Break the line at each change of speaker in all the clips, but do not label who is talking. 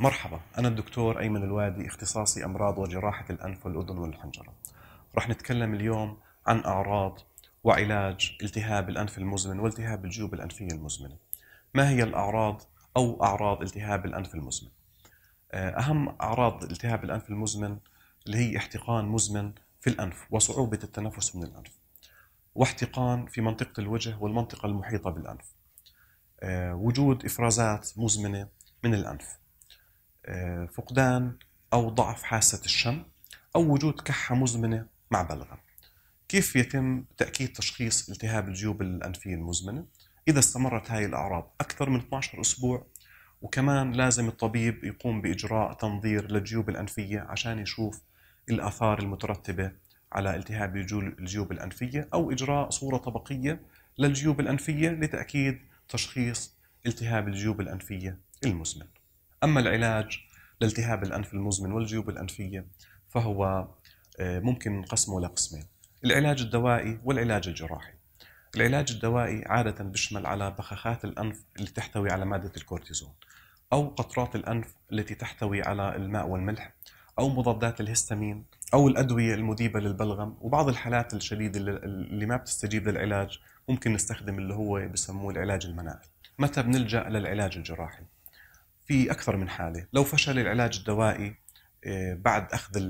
مرحبا أنا الدكتور أيمن الوادي اختصاصي أمراض وجراحة الأنف والأذن والحنجرة رح نتكلم اليوم عن أعراض وعلاج التهاب الأنف المزمن والتهاب الجيوب الأنفية المزمنة ما هي الأعراض أو أعراض التهاب الأنف المزمن آه، أهم أعراض التهاب الأنف المزمن اللي هي احتقان مزمن في الأنف وصعوبة التنفس من الأنف واحتقان في منطقة الوجه والمنطقة المحيطة بالأنف آه، وجود إفرازات مزمنة من الأنف آه، فقدان أو ضعف حاسة الشم أو وجود كحة مزمنة مع بلغم كيف يتم تأكيد تشخيص التهاب الجيوب الأنفية المزمنة إذا استمرت هاي الأعراض أكثر من 12 أسبوع وكمان لازم الطبيب يقوم بإجراء تنظير للجيوب الأنفية عشان يشوف الآثار المترتبة على التهاب الجيوب الأنفية أو إجراء صورة طبقية للجيوب الأنفية لتأكيد تشخيص التهاب الجيوب الأنفية المزمن أما العلاج لالتهاب الأنف المزمن والجيوب الأنفية فهو آه، ممكن نقسمه لقسمين العلاج الدوائي والعلاج الجراحي العلاج الدوائي عادة بيشمل على بخاخات الأنف اللي تحتوي على مادة الكورتيزون أو قطرات الأنف التي تحتوي على الماء والملح أو مضادات الهستامين أو الأدوية المذيبة للبلغم وبعض الحالات الشديدة اللي ما بتستجيب للعلاج ممكن نستخدم اللي هو بسموه العلاج المناعي متى بنلجأ للعلاج الجراحي في اكثر من حاله لو فشل العلاج الدوائي آه، بعد اخذ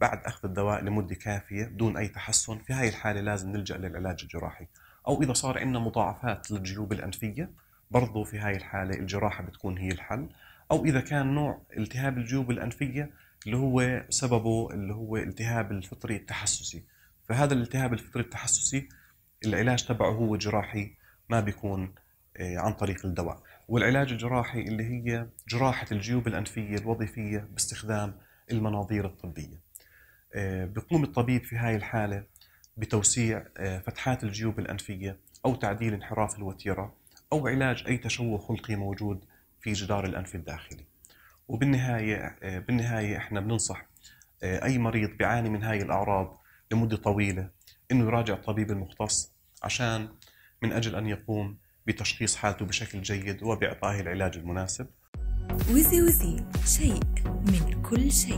بعد اخذ الدواء لمده كافيه دون اي تحسن في هاي الحاله لازم نلجا للعلاج الجراحي او اذا صار عندنا مضاعفات للجيوب الانفيه برضو في هاي الحاله الجراحه بتكون هي الحل او اذا كان نوع التهاب الجيوب الانفيه اللي هو سببه اللي هو التهاب الفطري التحسسي فهذا الالتهاب الفطري التحسسي العلاج تبعه هو جراحي ما بيكون آه، عن طريق الدواء والعلاج الجراحي اللي هي جراحة الجيوب الأنفية الوظيفية باستخدام المناظير الطبية آه، بيقوم الطبيب في هاي الحالة بتوسيع آه، فتحات الجيوب الأنفية أو تعديل انحراف الوتيرة أو علاج أي تشوه خلقي موجود في جدار الأنف الداخلي وبالنهاية بالنهاية احنا بننصح أي مريض بيعاني من هاي الأعراض لمدة طويلة إنه يراجع الطبيب المختص عشان من أجل أن يقوم بتشخيص حالته بشكل جيد وبإعطائه العلاج المناسب وزي وزي شيء من كل شيء